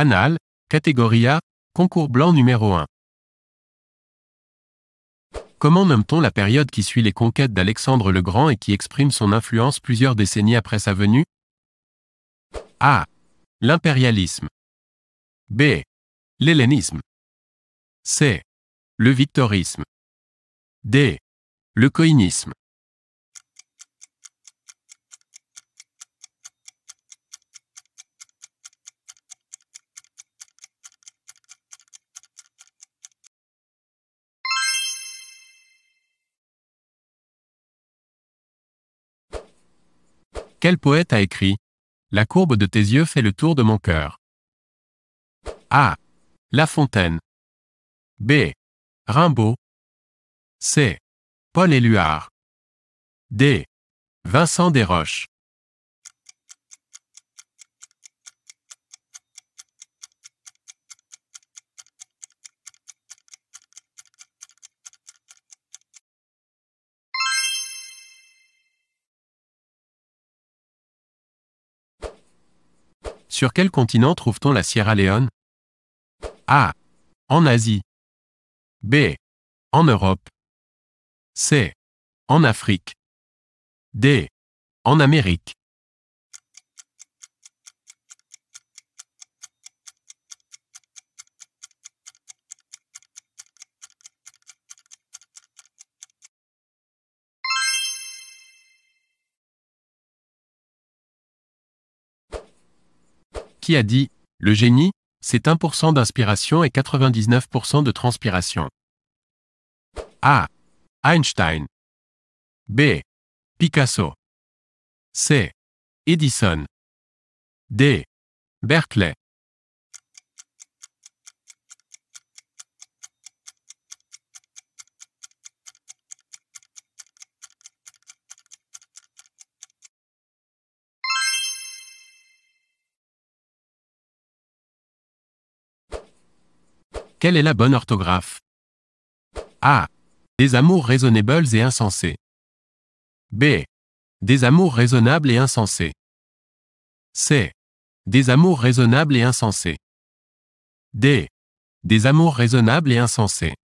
Anal, catégorie A, concours blanc numéro 1. Comment nomme-t-on la période qui suit les conquêtes d'Alexandre le Grand et qui exprime son influence plusieurs décennies après sa venue A. L'impérialisme. B. L'hellénisme. C. Le victorisme. D. Le coïnisme. Quel poète a écrit La courbe de tes yeux fait le tour de mon cœur A. La Fontaine. B. Rimbaud. C. Paul Éluard. D. Vincent Desroches. Sur quel continent trouve-t-on la Sierra Leone A. En Asie. B. En Europe. C. En Afrique. D. En Amérique. a dit, le génie, c'est 1% d'inspiration et 99% de transpiration. A. Einstein. B. Picasso. C. Edison. D. Berkeley. Quelle est la bonne orthographe A. Des amours raisonnables et insensés. B. Des amours raisonnables et insensés. C. Des amours raisonnables et insensés. D. Des amours raisonnables et insensés.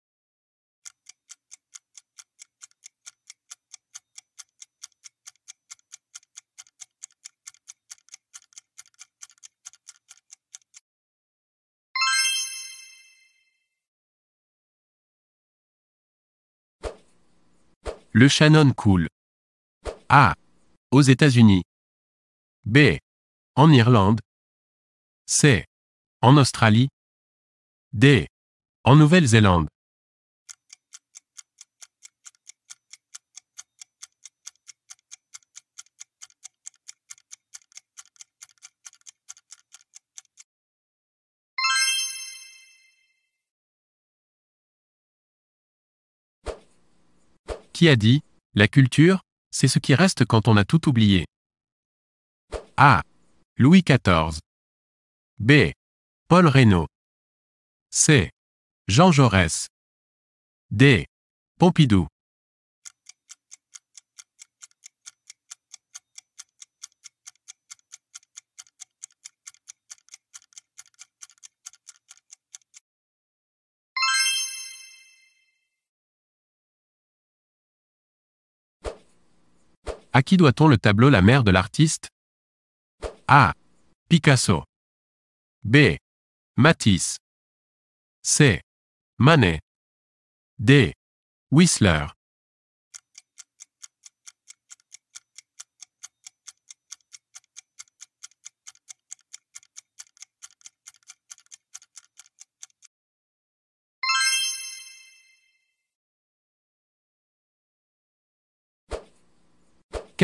Le Shannon coule. A. Aux États-Unis. B. En Irlande. C. En Australie. D. En Nouvelle-Zélande. Qui a dit La culture, c'est ce qui reste quand on a tout oublié. A. Louis XIV. B. Paul Reynaud. C. Jean Jaurès. D. Pompidou. À qui doit-on le tableau La mère de l'artiste A. Picasso. B. Matisse. C. Manet. D. Whistler.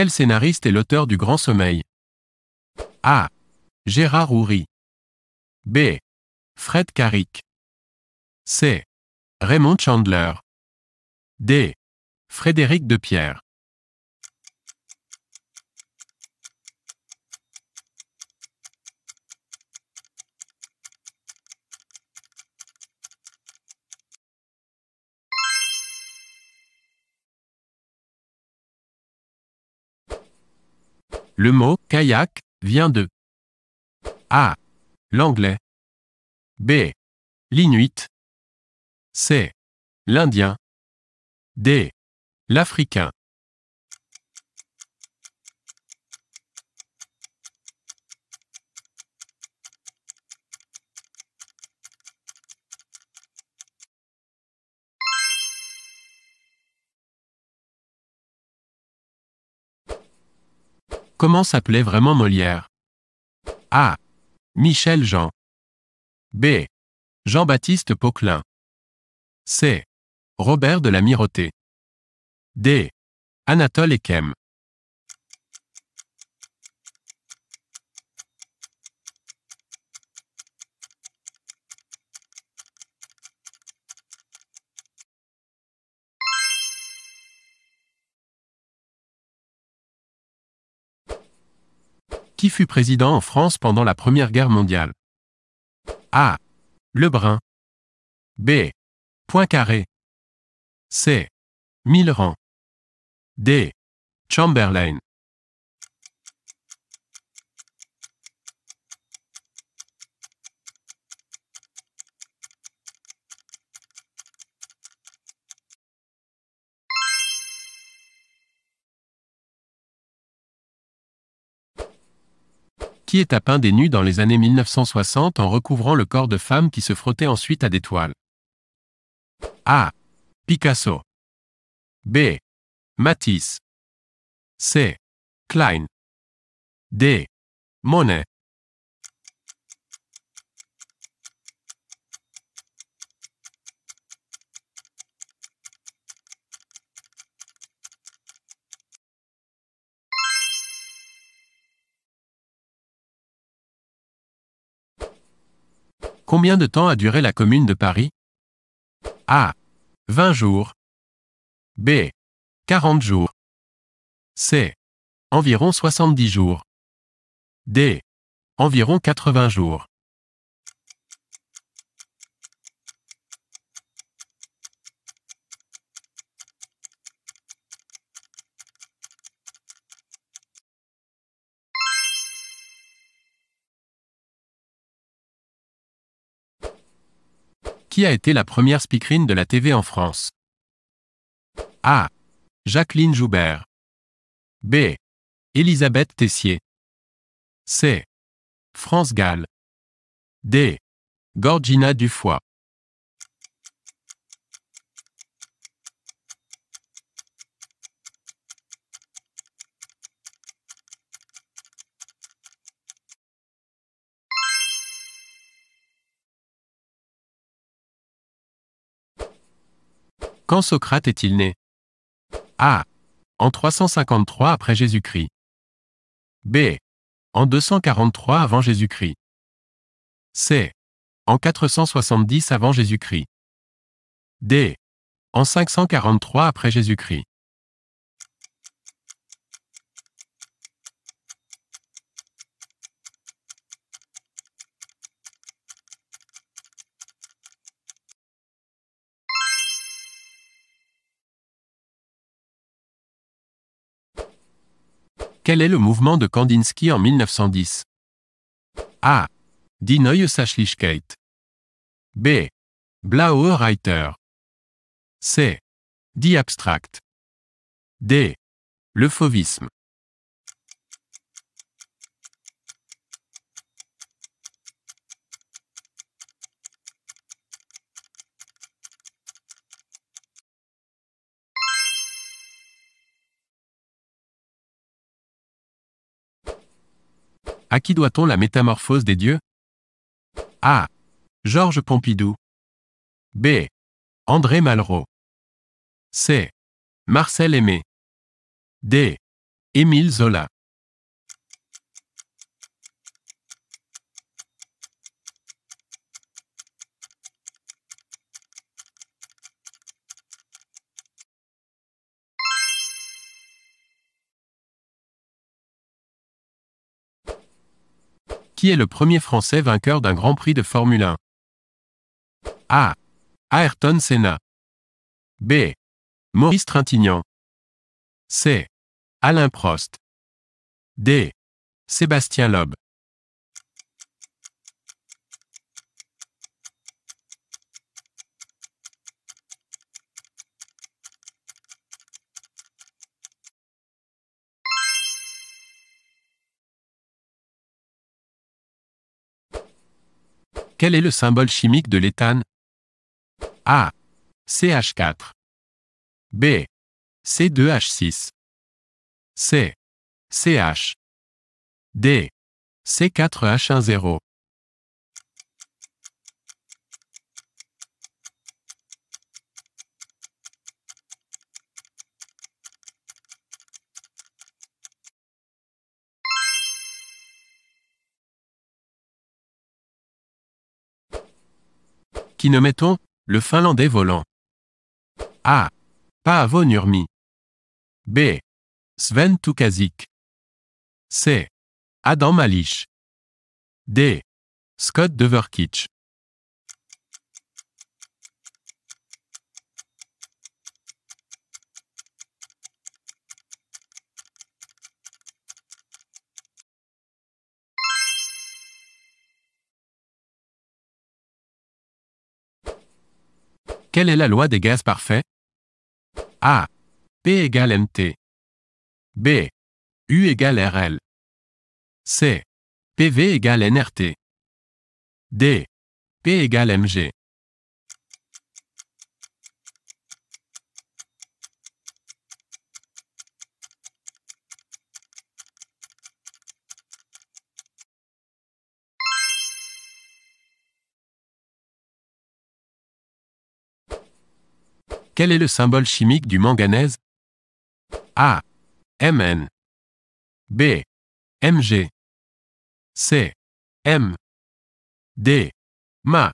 Quel scénariste est l'auteur du Grand Sommeil A. Gérard Houry. B. Fred Carrick. C. Raymond Chandler. D. Frédéric Depierre. Le mot kayak vient de A. L'anglais. B. L'inuit. C. L'indien. D. L'africain. Comment s'appelait vraiment Molière A. Michel Jean. B. Jean-Baptiste Poquelin. C. Robert de la Mirauté D. Anatole Ekem. président en France pendant la Première Guerre mondiale. A. Lebrun. B. Poincaré. C. Millerand. D. Chamberlain. qui est peint des nus dans les années 1960 en recouvrant le corps de femme qui se frottait ensuite à des toiles. A. Picasso. B. Matisse. C. Klein. D. Monet. Combien de temps a duré la Commune de Paris A. 20 jours. B. 40 jours. C. Environ 70 jours. D. Environ 80 jours. Qui a été la première speakerine de la TV en France A. Jacqueline Joubert. B. Elisabeth Tessier. C. France Gall. D. Gorgina Dufoy. Quand Socrate est-il né A. En 353 après Jésus-Christ. B. En 243 avant Jésus-Christ. C. En 470 avant Jésus-Christ. D. En 543 après Jésus-Christ. Quel est le mouvement de Kandinsky en 1910 A. Die Neue Sachlichkeit. B. Blaue Reiter. C. Die Abstract. D. Le fauvisme. À qui doit-on la métamorphose des dieux A. Georges Pompidou. B. André Malraux. C. Marcel Aimé. D. Émile Zola. Qui est le premier Français vainqueur d'un Grand Prix de Formule 1 A. Ayrton Senna. B. Maurice Trintignant. C. Alain Prost. D. Sébastien Loeb. Quel est le symbole chimique de l'éthane A. CH4. B. C2H6. C. CH. D. C4H10. Qui ne mettons Le finlandais volant. A. Paavo Nurmi. B. Sven Tukazik. C. Adam Malich. D. Scott Deverkitch. Quelle est la loi des gaz parfaits A. P égale MT. B. U égale RL. C. PV égale NRT. D. P égale MG. Quel est le symbole chimique du manganèse A. Mn. B. Mg. C. M. D. Ma.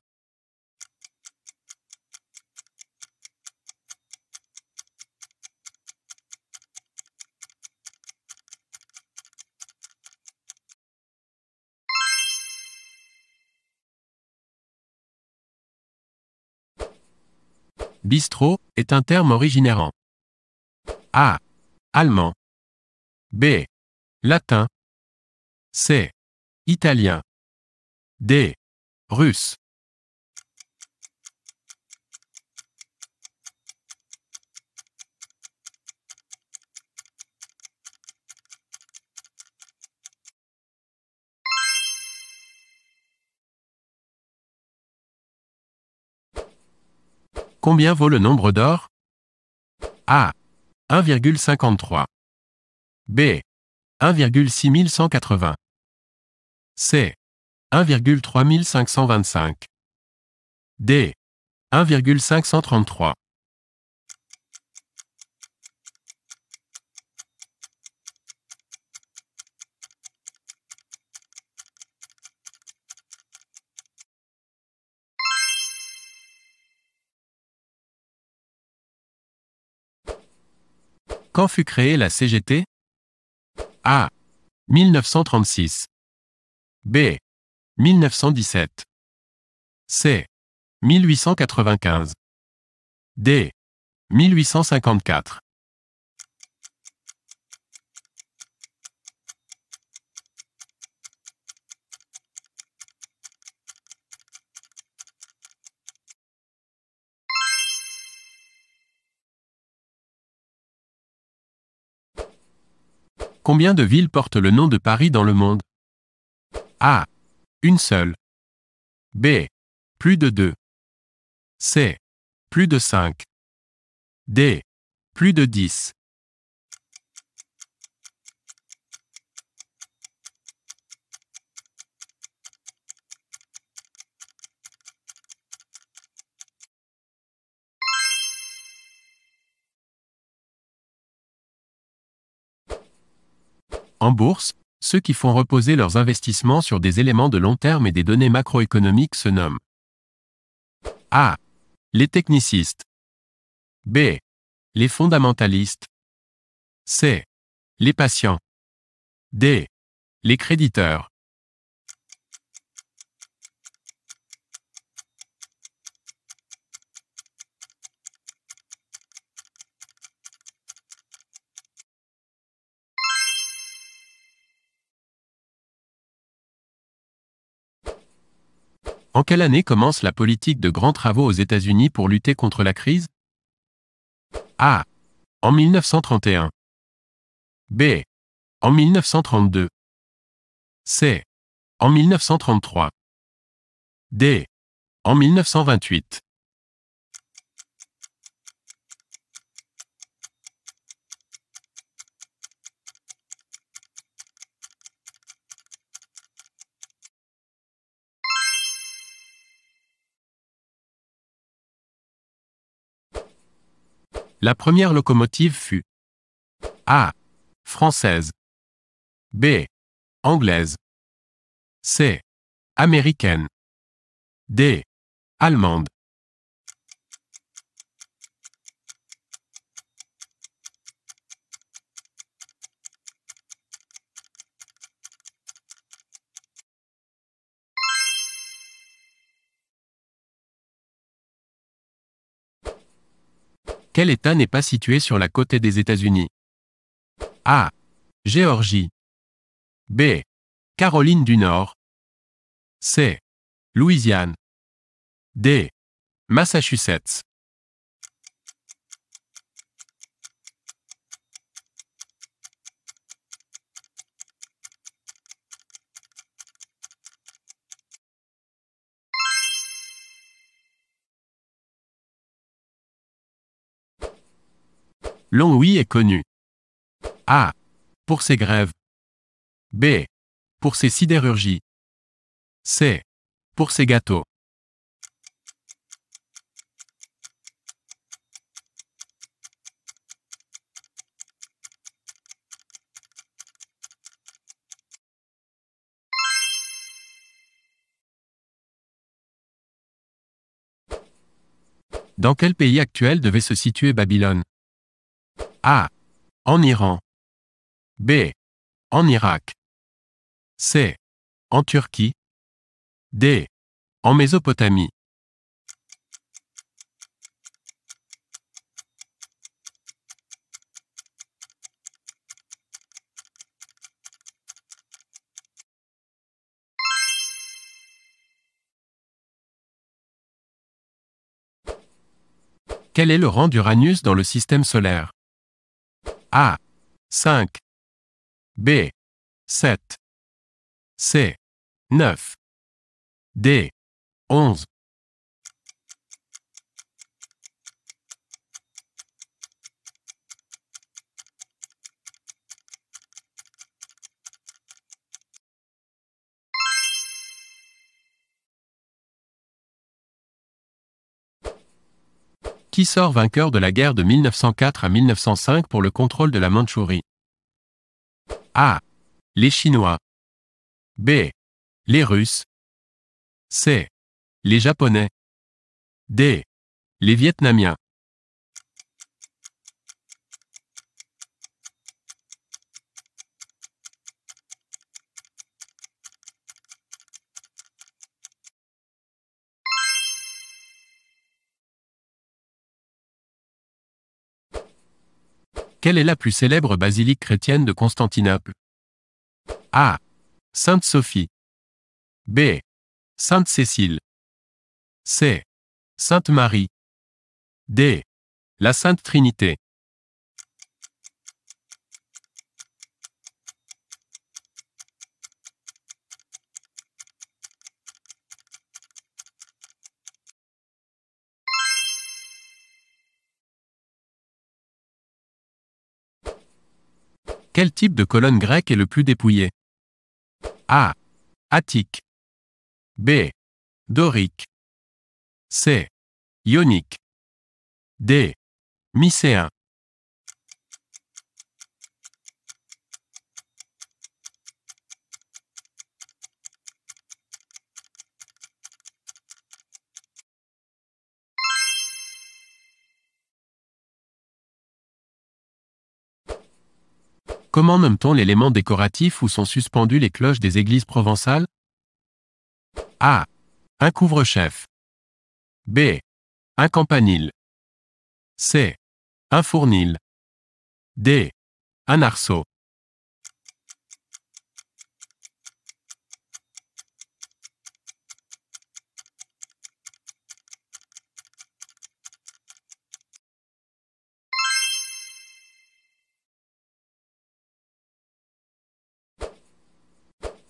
Bistrot est un terme originaire en A. Allemand. B. Latin. C. Italien. D. Russe. Combien vaut le nombre d'or A. 1,53. B. 1,6180. C. 1,3525. D. 1,533. Quand fut créée la CGT A. 1936. B. 1917. C. 1895. D. 1854. Combien de villes portent le nom de Paris dans le monde A. Une seule. B. Plus de deux. C. Plus de cinq. D. Plus de dix. En bourse, ceux qui font reposer leurs investissements sur des éléments de long terme et des données macroéconomiques se nomment A. Les technicistes. B. Les fondamentalistes. C. Les patients. D. Les créditeurs. En quelle année commence la politique de grands travaux aux États-Unis pour lutter contre la crise A. En 1931. B. En 1932. C. En 1933. D. En 1928. La première locomotive fut A. Française. B. Anglaise. C. Américaine. D. Allemande. Quel État n'est pas situé sur la côte des États-Unis A. Géorgie. B. Caroline du Nord. C. Louisiane. D. Massachusetts. oui est connu. A. Pour ses grèves. B. Pour ses sidérurgies. C. Pour ses gâteaux. Dans quel pays actuel devait se situer Babylone a. En Iran. B. En Irak. C. En Turquie. D. En Mésopotamie. Quel est le rang d'Uranus dans le système solaire a. 5. B. 7. C. 9. D. 11. qui sort vainqueur de la guerre de 1904 à 1905 pour le contrôle de la Mandchourie A. Les Chinois. B. Les Russes. C. Les Japonais. D. Les Vietnamiens. Quelle est la plus célèbre basilique chrétienne de Constantinople A. Sainte Sophie. B. Sainte Cécile. C. Sainte Marie. D. La Sainte Trinité. type de colonne grecque est le plus dépouillé A. Attique. B. Dorique. C. Ionique. D. Mycéen. Comment nomme-t-on l'élément décoratif où sont suspendues les cloches des églises provençales A. Un couvre-chef. B. Un campanile. C. Un fournil. D. Un arceau.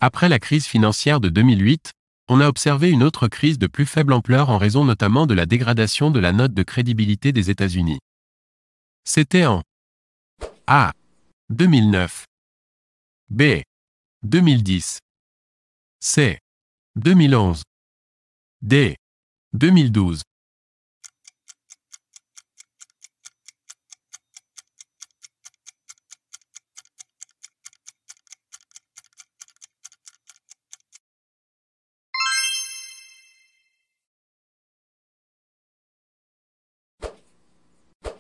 Après la crise financière de 2008, on a observé une autre crise de plus faible ampleur en raison notamment de la dégradation de la note de crédibilité des États-Unis. C'était en A. 2009 B. 2010 C. 2011 D. 2012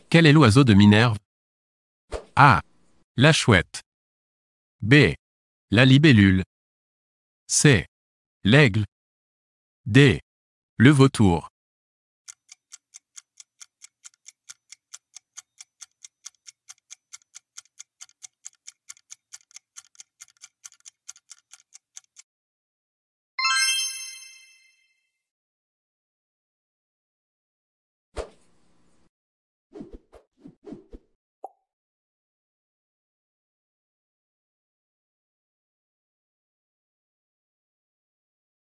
Quel est l'oiseau de Minerve A. La chouette. B. La libellule. C. L'aigle. D. Le vautour.